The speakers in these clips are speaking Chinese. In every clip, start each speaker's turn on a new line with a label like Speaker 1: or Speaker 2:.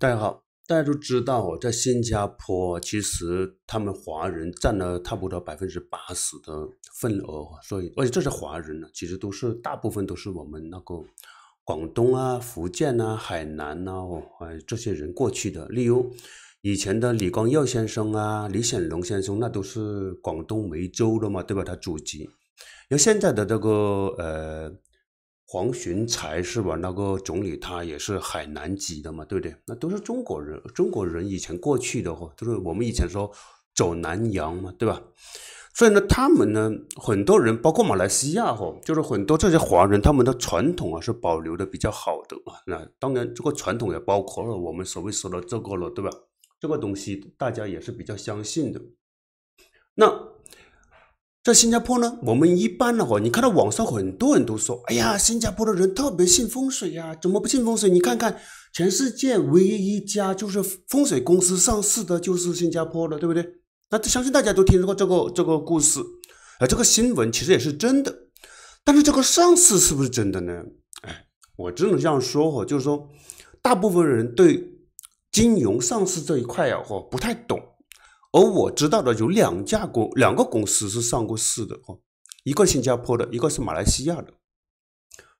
Speaker 1: 大家好，大家都知道哦，在新加坡，其实他们华人占了差不多百分之八十的份额，所以而且这些华人呢，其实都是大部分都是我们那个广东啊、福建啊、海南呐，哦，这些人过去的。例如，以前的李光耀先生啊、李显龙先生，那都是广东梅州的嘛，对吧？他祖籍。然后现在的这个呃。黄循才是吧？那个总理他也是海南籍的嘛，对不对？那都是中国人，中国人以前过去的话，就是我们以前说走南洋嘛，对吧？所以呢，他们呢，很多人包括马来西亚哈，就是很多这些华人，他们的传统啊是保留的比较好的那当然，这个传统也包括了我们所谓说的这个了，对吧？这个东西大家也是比较相信的。那。在新加坡呢，我们一般的话，你看到网上很多人都说，哎呀，新加坡的人特别信风水呀，怎么不信风水？你看看，全世界唯一一家就是风水公司上市的，就是新加坡了，对不对？那相信大家都听说过这个这个故事，呃，这个新闻其实也是真的，但是这个上市是不是真的呢？哎，我只能这样说哈，就是说，大部分人对金融上市这一块呀，我不太懂。而我知道的有两家公两个公司是上过市的哦，一个新加坡的，一个是马来西亚的。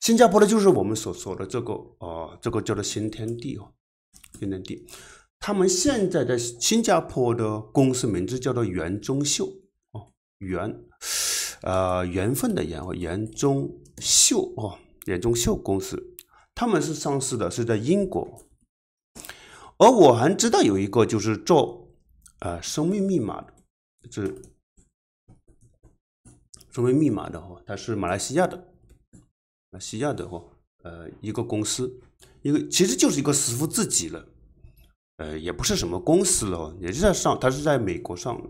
Speaker 1: 新加坡的，就是我们所说的这个啊，这个叫做新天地哦，新天地。他们现在的新加坡的公司名字叫做袁中秀哦，袁，呃缘分的缘哦，袁中秀哦，袁中秀公司，他们是上市的，是在英国。而我还知道有一个就是做。呃，生命密码的，这生命密码的话，它是马来西亚的，马来西亚的话，呃，一个公司，一个其实就是一个师傅自己了，呃，也不是什么公司了，也是在上，他是在美国上。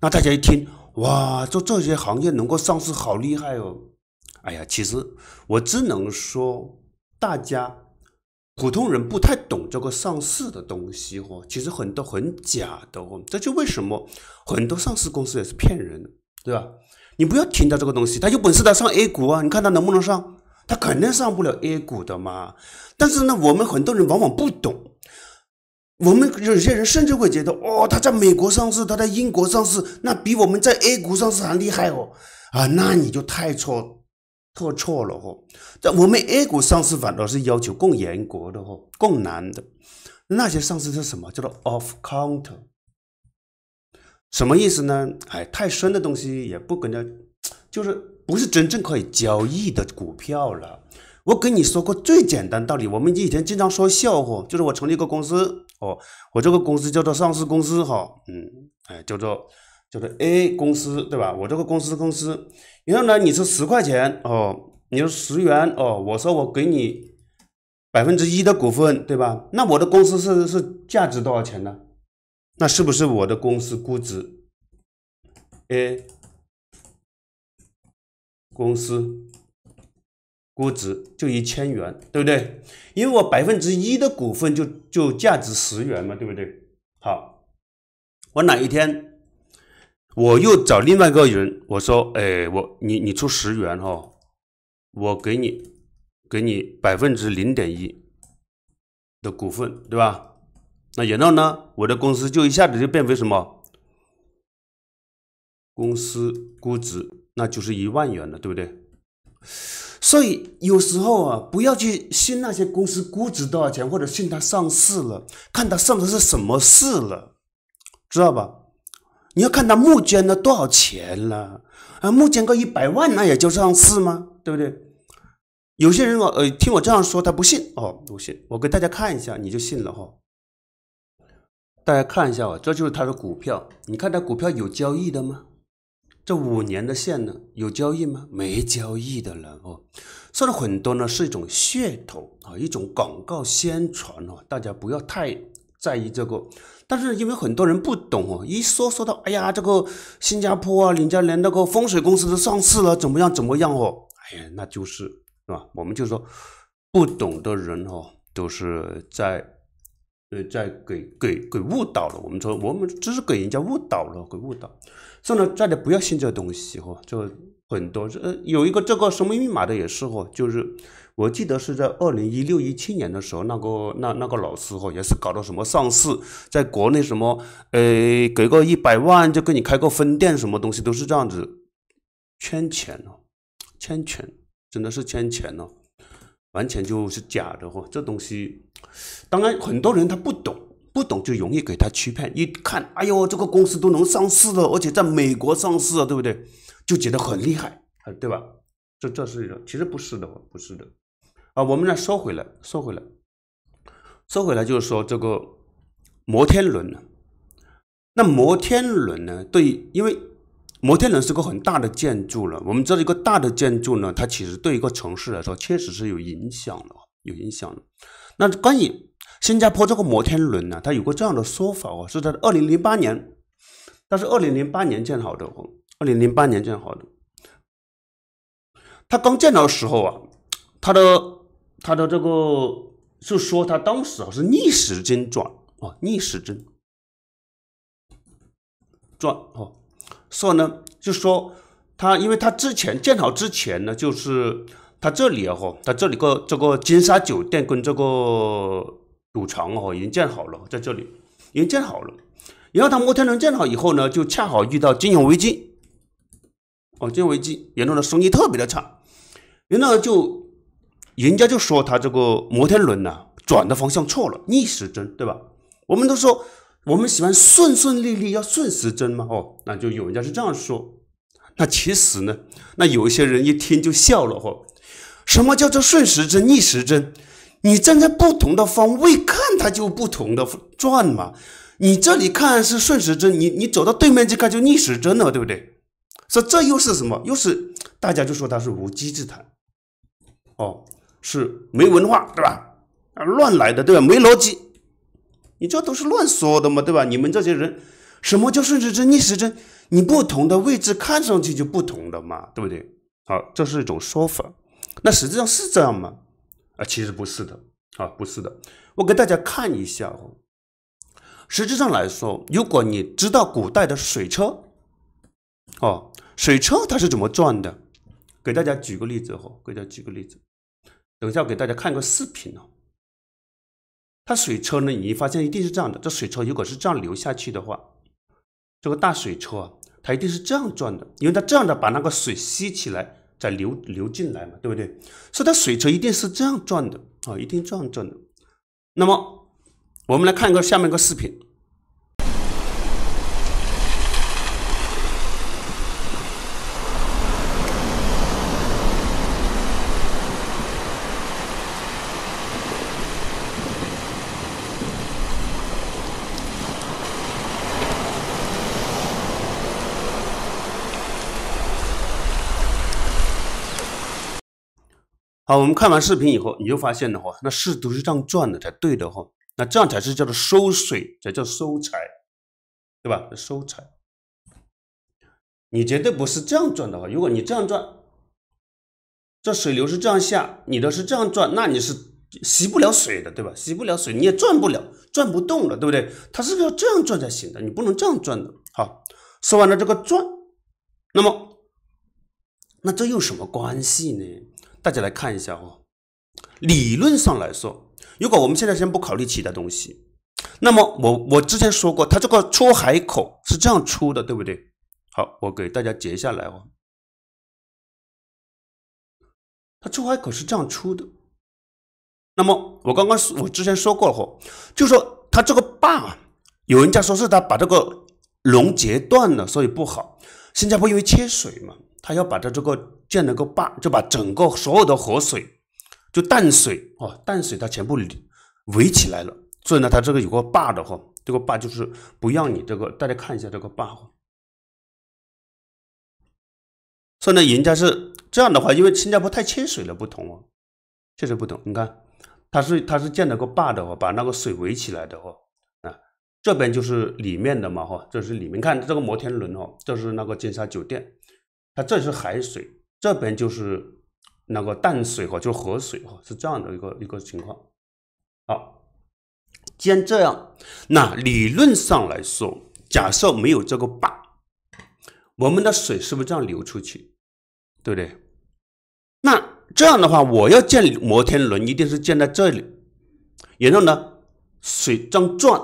Speaker 1: 那大家一听，哇，做这些行业能够上市，好厉害哦！哎呀，其实我只能说大家。普通人不太懂这个上市的东西哦，其实很多很假的哦，这就为什么很多上市公司也是骗人的，对吧？你不要听到这个东西，他有本事他上 A 股啊，你看他能不能上？他肯定上不了 A 股的嘛。但是呢，我们很多人往往不懂，我们有些人甚至会觉得，哦，他在美国上市，他在英国上市，那比我们在 A 股上市还厉害哦，啊，那你就太错。做错了哦，在我们 A 股上市反倒是要求更严格的哦，更难的。那些上市是什么叫做 off-counter？什么意思呢？哎，太深的东西也不跟着，就是不是真正可以交易的股票了。我跟你说过最简单道理，我们以前经常说笑话，就是我成立一个公司，哦，我这个公司叫做上市公司，哈，嗯，哎，叫做叫做 A 公司，对吧？我这个公司公司。然后呢？你说十块钱哦，你说十元哦，我说我给你百分之一的股份，对吧？那我的公司是是价值多少钱呢？那是不是我的公司估值？a 公司估值就一千元，对不对？因为我百分之一的股份就就价值十元嘛，对不对？好，我哪一天？我又找另外一个人，我说：“哎，我你你出十元哈，我给你给你百分之零点一的股份，对吧？那然后呢，我的公司就一下子就变为什么？公司估值那就是一万元了，对不对？所以有时候啊，不要去信那些公司估值多少钱，或者信它上市了，看它上的是什么市了，知道吧？”你要看他募捐了多少钱了，啊，募捐个一百万那也就上市吗？对不对？有些人哦，听我这样说他不信哦，不信，我给大家看一下你就信了哈。大家看一下哦，这就是他的股票，你看他股票有交易的吗？这五年的线呢有交易吗？没交易的了哦，说了很多呢是一种噱头啊，一种广告宣传哦，大家不要太在意这个。但是因为很多人不懂哦，一说说到，哎呀，这个新加坡啊，人家连那个风水公司都上市了，怎么样怎么样哦？哎呀，那就是是吧？我们就说不懂的人哦，都是在呃在给给给误导了。我们说我们只是给人家误导了，给误导。算了，再的不要信这东西哦，就很多呃有一个这个什么密码的也是哦，就是。我记得是在二零一六一七年的时候，那个那那个老师嚯也是搞的什么上市，在国内什么，诶给个一百万就给你开个分店，什么东西都是这样子，圈钱哦，圈钱，真的是圈钱哦，完全就是假的哦，这东西，当然很多人他不懂，不懂就容易给他欺骗。一看，哎呦这个公司都能上市了，而且在美国上市啊，对不对？就觉得很厉害，对吧？这这是一个，其实不是的，不是的。啊，我们来收回来，收回来，收回来，就是说这个摩天轮呢，那摩天轮呢，对，因为摩天轮是个很大的建筑了，我们这一个大的建筑呢，它其实对一个城市来说确实是有影响的，有影响的。那关于新加坡这个摩天轮呢，它有个这样的说法哦，是在二零零八年，它是二零零八年建好的，二零零八年建好的，它刚建的时候啊，它的。他的这个是说，他当时啊是逆时针转哦，逆时针转哦，以呢，就说他，因为他之前建好之前呢，就是他这里啊哈，他这里个这个金沙酒店跟这个赌场哦，已经建好了，在这里，已经建好了。然后他摩天轮建好以后呢，就恰好遇到金融危机哦，金融危机，然后呢，生意特别的差，然后就。人家就说他这个摩天轮呐，转的方向错了，逆时针，对吧？我们都说，我们喜欢顺顺利利，要顺时针嘛。哦，那就有人家是这样说。那其实呢，那有一些人一听就笑了，哦，什么叫做顺时针、逆时针？你站在不同的方位看，它就不同的转嘛。你这里看是顺时针，你你走到对面去看就逆时针了，对不对？所以这又是什么？又是大家就说它是无稽之谈，哦。是没文化对吧？啊，乱来的对吧？没逻辑，你这都是乱说的嘛对吧？你们这些人，什么叫顺时针逆时针？你不同的位置看上去就不同的嘛，对不对？好，这是一种说法，那实际上是这样吗？啊，其实不是的啊，不是的。我给大家看一下哦，实际上来说，如果你知道古代的水车，哦，水车它是怎么转的？给大家举个例子哦，给大家举个例子。等一下，我给大家看个视频哦。它水车呢，你发现一定是这样的。这水车如果是这样流下去的话，这个大水车啊，它一定是这样转的，因为它这样的把那个水吸起来，再流流进来嘛，对不对？所以它水车一定是这样转的啊，一定这样转的。那么，我们来看一个下面一个视频。好，我们看完视频以后，你就发现的话，那水都是这样转的才对的哈，那这样才是叫做收水，才叫收财，对吧？收财，你绝对不是这样转的话，如果你这样转，这水流是这样下，你的是这样转，那你是吸不了水的，对吧？吸不了水，你也转不了，转不动了，对不对？它是要这样转才行的，你不能这样转的。好，说完了这个转，那么那这有什么关系呢？大家来看一下哦，理论上来说，如果我们现在先不考虑其他东西，那么我我之前说过，它这个出海口是这样出的，对不对？好，我给大家截下来哦，它出海口是这样出的。那么我刚刚我之前说过哦，就说它这个坝啊，有人家说是它把这个龙截断了，所以不好。新加坡因为缺水嘛。他要把他这个建了个坝，就把整个所有的河水，就淡水哦，淡水他全部围起来了。所以呢，他这个有个坝的话，这个坝就是不让你这个。大家看一下这个坝所以呢，人家是这样的话，因为新加坡太缺水了，不同哦，确实不同。你看，他是他是建了个坝的话，把那个水围起来的哦。啊，这边就是里面的嘛哈，这是里面看这个摩天轮哦，这是那个金沙酒店。它这是海水，这边就是那个淡水哈，就是河水哈，是这样的一个一个情况。好，既然这样，那理论上来说，假设没有这个坝，我们的水是不是这样流出去？对不对？那这样的话，我要建摩天轮，一定是建在这里。然后呢，水这样转，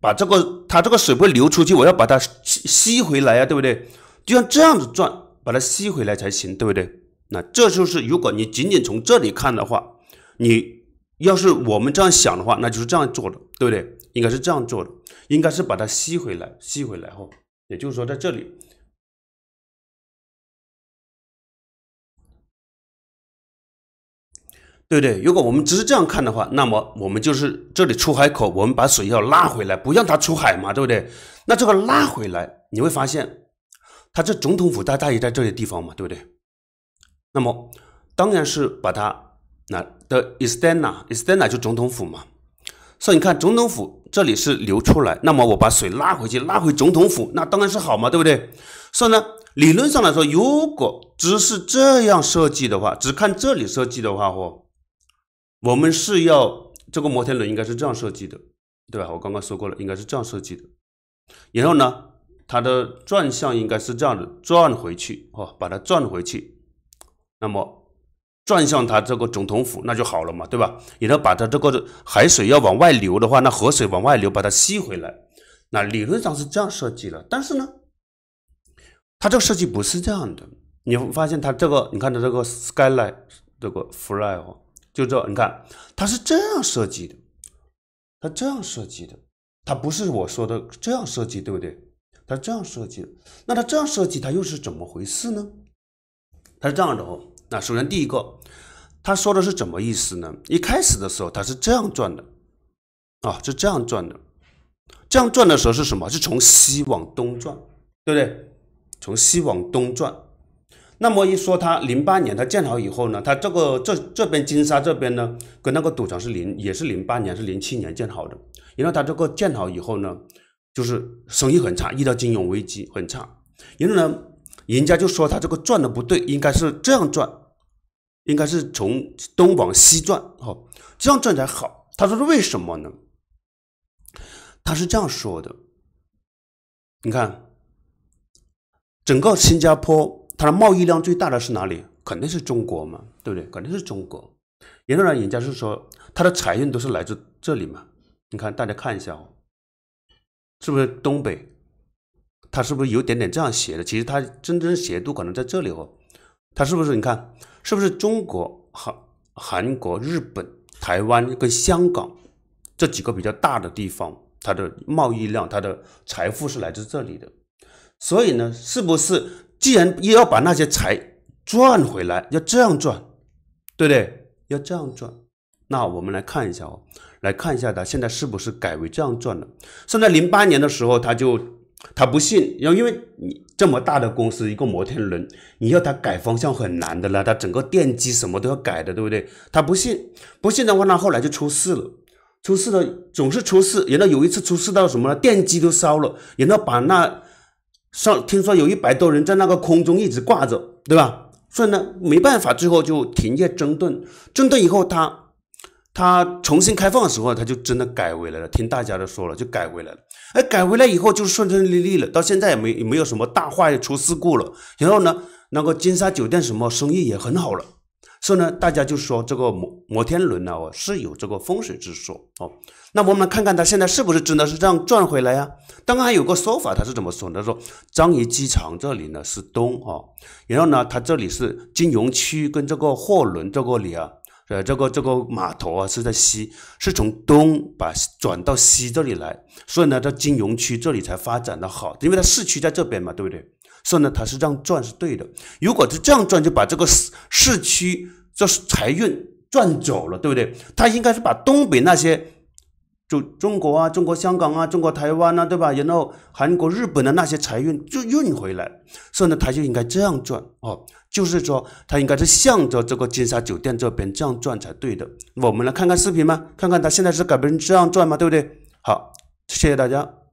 Speaker 1: 把这个它这个水不流出去，我要把它吸吸回来呀，对不对？就像这样子转。把它吸回来才行，对不对？那这就是，如果你仅仅从这里看的话，你要是我们这样想的话，那就是这样做的，对不对？应该是这样做的，应该是把它吸回来，吸回来后，也就是说在这里，对不对？如果我们只是这样看的话，那么我们就是这里出海口，我们把水要拉回来，不让它出海嘛，对不对？那这个拉回来，你会发现。它这总统府，大大也在这些地方嘛，对不对？那么当然是把它那的 Estenna，Estenna 就总统府嘛。所以你看，总统府这里是流出来，那么我把水拉回去，拉回总统府，那当然是好嘛，对不对？所以呢，理论上来说，如果只是这样设计的话，只看这里设计的话，嚯，我们是要这个摩天轮应该是这样设计的，对吧？我刚刚说过了，应该是这样设计的。然后呢？它的转向应该是这样的，转回去哦，把它转回去，那么转向它这个总统府那就好了嘛，对吧？你能把它这个海水要往外流的话，那河水往外流把它吸回来，那理论上是这样设计的。但是呢，它这个设计不是这样的。你会发现它这个，你看它这个 skyline 这个 fly 哦，就这，你看它是这样设计的，它这样设计的，它不是我说的这样设计，对不对？它是这样设计的，那它这样设计，它又是怎么回事呢？它是这样的哦。那首先第一个，他说的是怎么意思呢？一开始的时候，它是这样转的，啊，是这样转的。这样转的时候是什么？是从西往东转，对不对？从西往东转。那么一说，它零八年它建好以后呢，它这个这这边金沙这边呢，跟那个赌场是零也是零八年，是零七年建好的。然后它这个建好以后呢。就是生意很差，遇到金融危机很差。然后呢，人家就说他这个赚的不对，应该是这样赚，应该是从东往西赚，哈，这样赚才好。他说是为什么呢？他是这样说的：，你看，整个新加坡它的贸易量最大的是哪里？肯定是中国嘛，对不对？肯定是中国。然后呢，人家是说他的财运都是来自这里嘛？你看，大家看一下哦。是不是东北？它是不是有点点这样斜的？其实它真正斜度可能在这里哦。它是不是？你看，是不是中国、韩、韩国、日本、台湾跟香港这几个比较大的地方，它的贸易量、它的财富是来自这里的。所以呢，是不是既然要把那些财赚回来，要这样赚，对不对？要这样赚。那我们来看一下哦，来看一下他现在是不是改为这样转的？现在零八年的时候，他就他不信，然后因为你这么大的公司一个摩天轮，你要它改方向很难的了，它整个电机什么都要改的，对不对？他不信，不信的话，那后来就出事了，出事了总是出事。然后有一次出事到什么了？电机都烧了，然后把那上听说有一百多人在那个空中一直挂着，对吧？所以呢，没办法，最后就停业整顿，整顿以后他他重新开放的时候，他就真的改回来了。听大家都说了，就改回来了。哎，改回来以后就顺顺利利了，到现在也没也没有什么大坏出事故了。然后呢，那个金沙酒店什么生意也很好了。所以呢，大家就说这个摩摩天轮呢，哦，是有这个风水之说哦。那我们看看他现在是不是真的是这样转回来呀？当然有个说法，他是怎么说？他说张仪机场这里呢是东哦，然后呢，他这里是金融区跟这个货轮这个里啊。呃，这个这个码头啊，是在西，是从东把转到西这里来，所以呢，它金融区这里才发展的好，因为它市区在这边嘛，对不对？所以呢，它是这样转是对的。如果是这样转，就把这个市市区这财运转走了，对不对？它应该是把东北那些。就中国啊，中国香港啊，中国台湾啊，对吧？然后韩国、日本的那些财运就运回来，所以呢，他就应该这样转哦，就是说他应该是向着这个金沙酒店这边这样转才对的。我们来看看视频吗？看看他现在是改变这样转吗？对不对？好，谢谢大家。